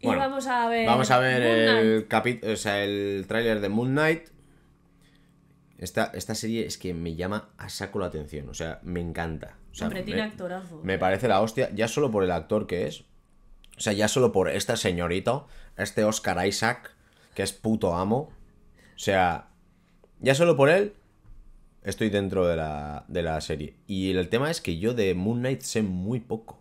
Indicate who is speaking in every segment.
Speaker 1: y vamos
Speaker 2: a ver. Vamos a ver el,
Speaker 1: trailer el tráiler de Moon Knight. Esta, esta, serie es que me llama a saco la atención. O sea, me encanta. O me, actorazo. Me parece la hostia, ya solo por el actor que es. O sea, ya solo por esta señorita, este Oscar Isaac, que es puto amo. O sea, ya solo por él estoy dentro de la, de la serie. Y el tema es que yo de Moon Knight sé muy poco.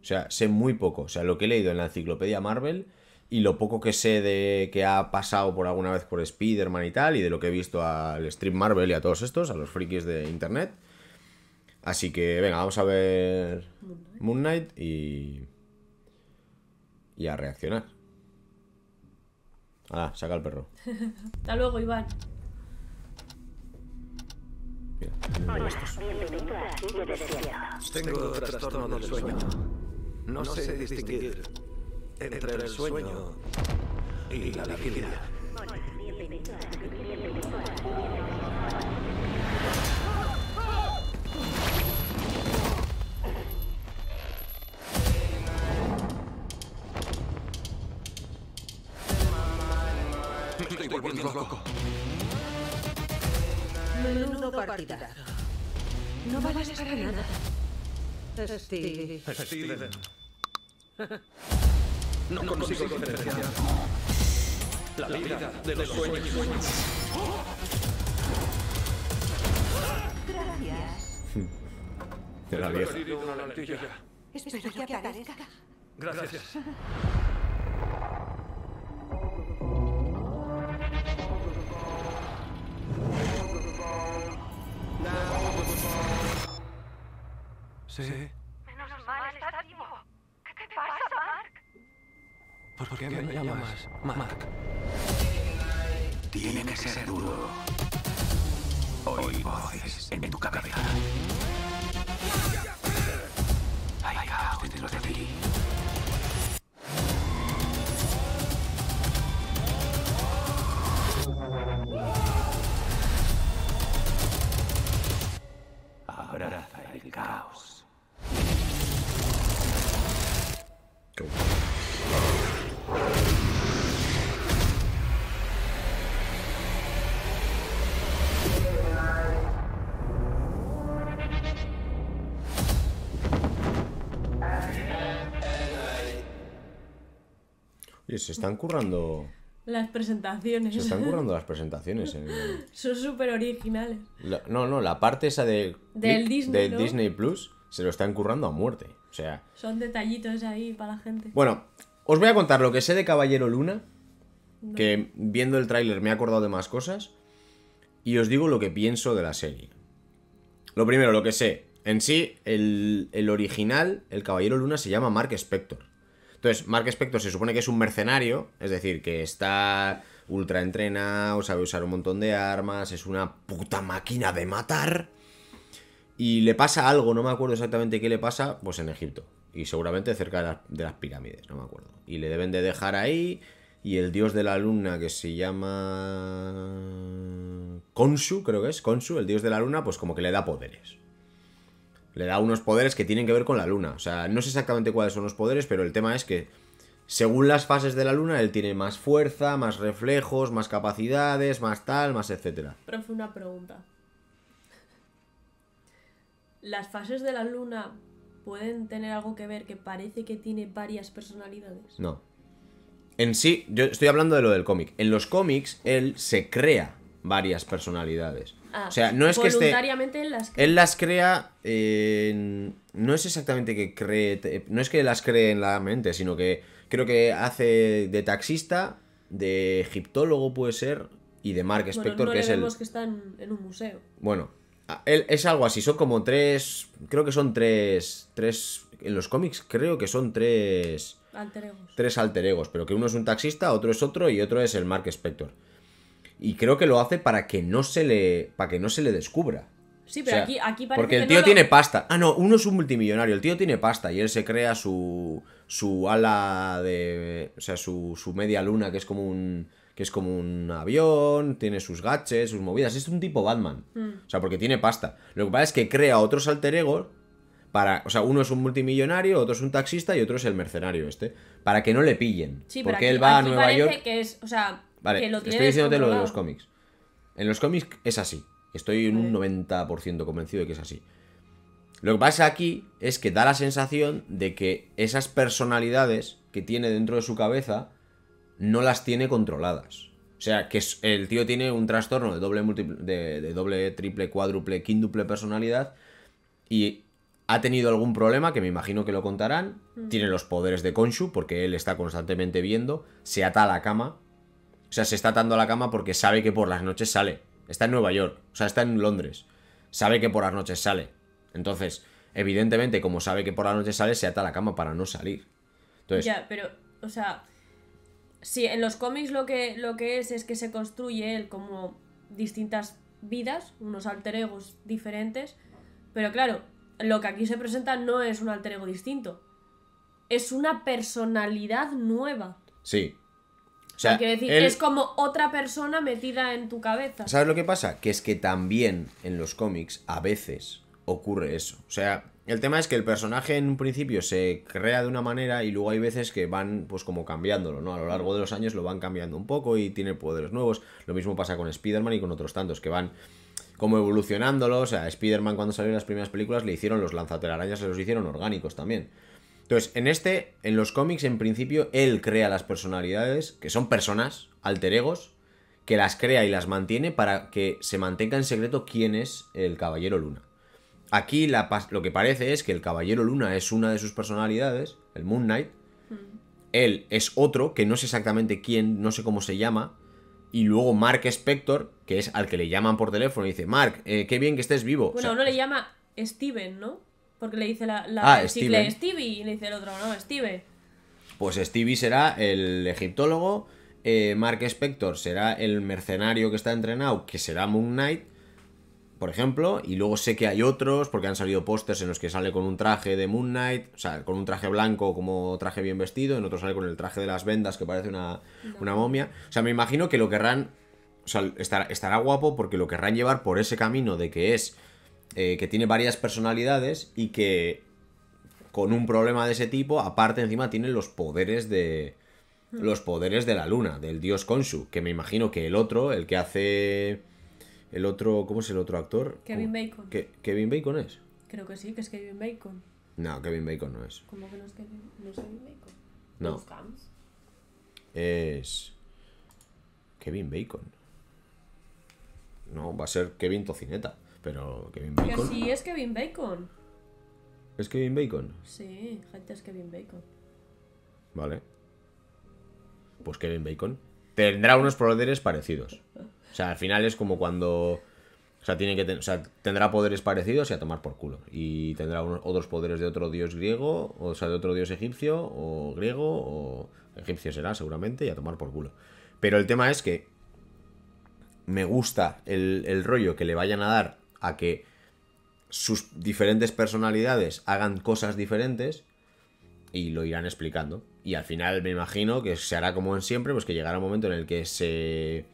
Speaker 1: O sea, sé muy poco. O sea, lo que he leído en la enciclopedia Marvel y lo poco que sé de que ha pasado por alguna vez por Spider-Man y tal, y de lo que he visto al Stream Marvel y a todos estos, a los frikis de internet. Así que, venga, vamos a ver Moon Knight y. y a reaccionar. Ah, saca el perro.
Speaker 2: Hasta luego, Iván. Tengo trastorno del sueño. No, sé distinguir
Speaker 1: entre el sueño y la vigilia. Me
Speaker 2: estoy volviendo loco.
Speaker 1: Menudo partidazo.
Speaker 2: No vales para nada. Steven. Steven.
Speaker 1: no, consigo diferenciar la vida de los sueños. Gracias. Gracias la vieja.
Speaker 2: Espero que aparezca. Gracias. Sí.
Speaker 1: Pues, ¿Por, me llamas, Tiene que ser duro. hoy voces en tu cabeza. Hay caos dentro de ti. Abraza el caos. se están currando.
Speaker 2: Las presentaciones. Se están currando
Speaker 1: las presentaciones. Eh.
Speaker 2: Son súper originales.
Speaker 1: no, no, la parte esa de, Disney, de Disney Plus se lo están currando a muerte. O sea.
Speaker 2: Son detallitos ahí para la gente. Bueno,
Speaker 1: os voy a contar lo que sé de Caballero Luna. Que viendo el tráiler me he acordado de más cosas. Y os digo lo que pienso de la serie. Lo primero, lo que sé. En sí, el, el original, el Caballero Luna, se llama Mark Spector. Entonces, Mark Spector se supone que es un mercenario, es decir, que está ultra entrenado, sabe usar un montón de armas, es una puta máquina de matar. Y le pasa algo, no me acuerdo exactamente qué le pasa, pues en Egipto. Y seguramente cerca de las, pirámides, no me acuerdo. Y le deben de dejar ahí. Y el dios de la luna que se llama... Konsu, creo que es. Konsu, el dios de la luna, pues como que le da poderes. Le da unos poderes que tienen que ver con la luna. O sea, no sé exactamente cuáles son los poderes, pero el tema es que según las fases de la luna, él tiene más fuerza, más reflejos, más capacidades, más tal, más etcétera.
Speaker 2: Profe, una pregunta. ¿Las fases de la luna pueden tener algo que ver que parece que tiene varias personalidades?
Speaker 1: No. En sí, yo estoy hablando de lo del cómic. En los cómics, él se crea varias personalidades. Ah, o sea, no es que esté.
Speaker 2: Voluntariamente Él
Speaker 1: las crea. no es exactamente que cree. No es que las cree en la mente, sino que creo que hace de taxista, de egiptólogo puede ser, y de Mark Spector, que es vemos
Speaker 2: que están en, un museo.
Speaker 1: Bueno, él es algo así, son como tres. Creo que son tres. Tres. En los cómics creo que son tres. Tres alter egos, pero que uno es un taxista, otro es otro y otro es el Mark Spector y creo que lo hace para que no se le, para que no se le descubra.
Speaker 2: Sí, pero aquí, aquí parece Porque el tío tiene
Speaker 1: pasta. Ah, no, uno es un multimillonario. El tío tiene pasta y él se crea su. su ala de. O sea, su, media luna, que es como un. que es como un avión. Tiene sus gaches, sus movidas. Es un tipo Batman. Mm. O sea, porque tiene pasta. Lo que pasa es que crea otros alter egos. Para, o sea, uno es un multimillonario, otro es un taxista y otro es el mercenario este. Para que no le pillen. porque él va a Nueva
Speaker 2: Que es, o sea, Vale, estoy diciéndote lo de los
Speaker 1: cómics. En los cómics es así. Estoy en un 90% convencido de que es así. Lo que pasa aquí es que da la sensación de que esas personalidades que tiene dentro de su cabeza no las tiene controladas. O sea, que el tío tiene un trastorno de doble, de, doble, triple, cuádruple, quínduple personalidad y ha tenido algún problema, que me imagino que lo contarán. Mm. Tiene los poderes de Konshu, porque él está constantemente viendo, se ata a la cama, o sea, se está atando a la cama porque sabe que por las noches sale. Está en Nueva York, o sea, está en Londres. Sabe que por las noches sale. Entonces, evidentemente, como sabe que por las noches sale, se ata a la cama para no salir. ya,
Speaker 2: pero, o sea, sí, en los cómics lo que, lo que es es que se construye él como distintas vidas, unos alter egos diferentes, pero claro, lo que aquí se presenta no es un alter ego distinto, es una personalidad nueva.
Speaker 1: Sí, sea, es
Speaker 2: como otra persona metida en tu cabeza.
Speaker 1: ¿Sabes lo que pasa? Que es que también en los cómics a veces ocurre eso. O sea, el tema es que el personaje en un principio se crea de una manera y luego hay veces que van pues como cambiándolo, ¿no? A lo largo de los años lo van cambiando un poco y tiene poderes nuevos. Lo mismo pasa con Spider-Man y con otros tantos que van como evolucionándolo. O sea, Spider-Man cuando salió en las primeras películas le hicieron los lanzatelarañas, se los hicieron orgánicos también. Entonces, en este, en los cómics, en principio, él crea las personalidades, que son personas, alter egos, que las crea y las mantiene para que se mantenga en secreto quién es el Caballero Luna. Aquí lo que parece es que el Caballero Luna es una de sus personalidades, el Moon Knight. Mm. Él es otro, que no sé exactamente quién, no sé cómo se llama. Y luego Mark Spector, que es al que le llaman por teléfono y dice, Mark, eh, qué bien que estés vivo. Bueno,
Speaker 2: no le llama Steven, ¿no? Porque le dice la, la ah, Stevie y le dice el otro, no, Steve.
Speaker 1: Pues Stevie será el egiptólogo, eh, Mark Spector será el mercenario que está entrenado, que será Moon Knight, por ejemplo, y luego sé que hay otros, porque han salido pósters en los que sale con un traje de Moon Knight, o sea, con un traje blanco como traje bien vestido, en otros sale con el traje de las vendas que parece una, una momia. O sea, me imagino que lo querrán, o sea, estará, estará guapo porque lo querrán llevar por ese camino de que es eh, que tiene varias personalidades y que con un problema de ese tipo, aparte encima tiene los poderes de hmm. los poderes de la luna, del dios Konshu, que me imagino que el otro, el que hace el otro, ¿cómo es el otro actor?
Speaker 2: Kevin uh, Bacon. ¿Qué,
Speaker 1: Kevin Bacon es.
Speaker 2: Creo que sí, que es Kevin Bacon.
Speaker 1: No, Kevin Bacon no es.
Speaker 2: ¿Cómo que no no es Kevin Bacon? No. Es
Speaker 1: Kevin Bacon. No, va a ser Kevin Tocineta. Pero Kevin Bacon. Que sí,
Speaker 2: es Kevin Bacon.
Speaker 1: ¿Es Kevin Bacon?
Speaker 2: Sí, gente es Kevin Bacon.
Speaker 1: Vale. Pues Kevin Bacon. Tendrá unos poderes parecidos. O sea, al final es como cuando. O sea, tiene que o sea, tendrá poderes parecidos y a tomar por culo. Y tendrá otros poderes de otro dios griego, o sea, de otro dios egipcio, o griego, o egipcio será seguramente, y a tomar por culo. Pero el tema es que me gusta el, el rollo que le vayan a dar a que sus diferentes personalidades hagan cosas diferentes y lo irán explicando. Y al final me imagino que se hará como en siempre, pues que llegará un momento en el que se...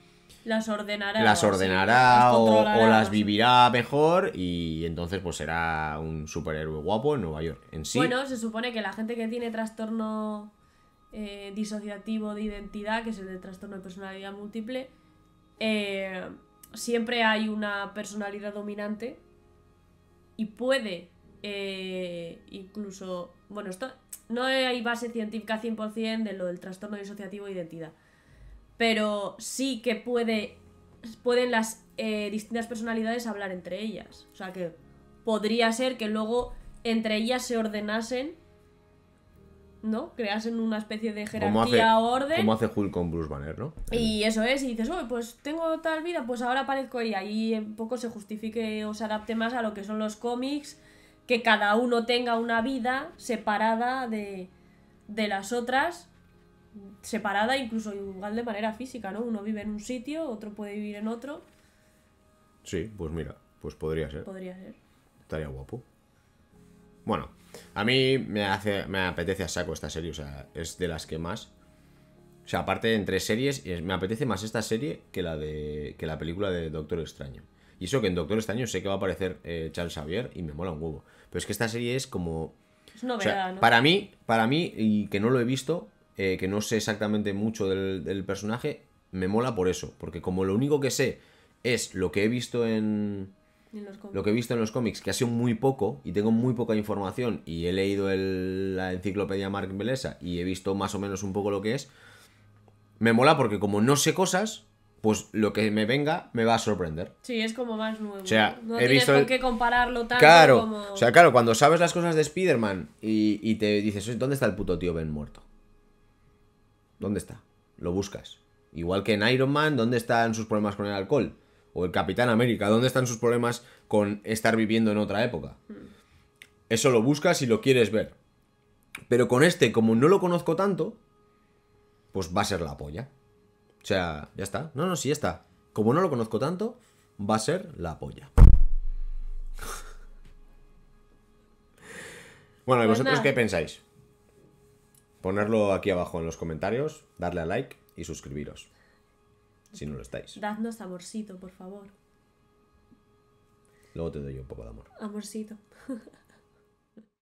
Speaker 2: Las ordenará. Las ordenará o, las,
Speaker 1: vivirá mejor y entonces pues será un superhéroe guapo en Nueva York. En sí. Bueno,
Speaker 2: se supone que la gente que tiene trastorno eh, disociativo de identidad, que es el de trastorno de personalidad múltiple, eh, siempre hay una personalidad dominante y puede eh, incluso, bueno, esto no hay base científica 100% de lo del trastorno disociativo de identidad, pero sí que puede, pueden las eh, distintas personalidades hablar entre ellas, o sea que podría ser que luego entre ellas se ordenasen ¿no? creas en una especie de jerarquía orden. Como hace
Speaker 1: Hulk con Bruce Banner, ¿no?
Speaker 2: Y eso es, y dices, pues tengo tal vida, pues ahora parezco y Y un poco se justifique o se adapte más a lo que son los cómics, que cada uno tenga una vida separada de, de las otras, separada incluso igual de manera física, ¿no? Uno vive en un sitio, otro puede vivir en otro.
Speaker 1: Sí, pues mira, pues podría ser. Podría ser. Estaría guapo. Bueno, a mí me, hace, me apetece a saco esta serie, o sea, es de las que más. O sea, aparte tres series, me apetece más esta serie que la de que la película de Doctor Extraño. Y eso que en Doctor Extraño sé que va a aparecer eh, Charles Xavier y me mola un huevo. Pero es que esta serie es como...
Speaker 2: ¿no? Para
Speaker 1: mí, para mí, y que no lo he visto, eh, que no sé exactamente mucho del, del personaje, me mola por eso. Porque como lo único que sé es lo que he visto en, lo que he visto en los cómics, que ha sido muy poco y tengo muy poca información y he leído la enciclopedia Mark Belesa y he visto más o menos un poco lo que es, me mola porque como no sé cosas, pues lo que me venga me va a sorprender.
Speaker 2: Sí, es como más nuevo. O sea, no he tienes con qué compararlo tanto claro, O sea,
Speaker 1: claro, cuando sabes las cosas de Spider-Man y, y te dices, ¿dónde está el puto tío Ben muerto? ¿Dónde está? Lo buscas. Igual que en Iron Man, ¿dónde están sus problemas con el alcohol? o el Capitán América, ¿dónde están sus problemas con estar viviendo en otra época? Hmm. Eso lo buscas y lo quieres ver. Pero con este, como no lo conozco tanto, pues va a ser la polla. O sea, ya está. No, no, sí, está. Como no lo conozco tanto, va a ser la polla. bueno, ¿y pues vosotros qué pensáis? Ponerlo aquí abajo en los comentarios, darle a like y suscribiros si no lo estáis.
Speaker 2: Dadnos amorcito, por favor.
Speaker 1: Luego te doy un poco de amor.
Speaker 2: Amorcito.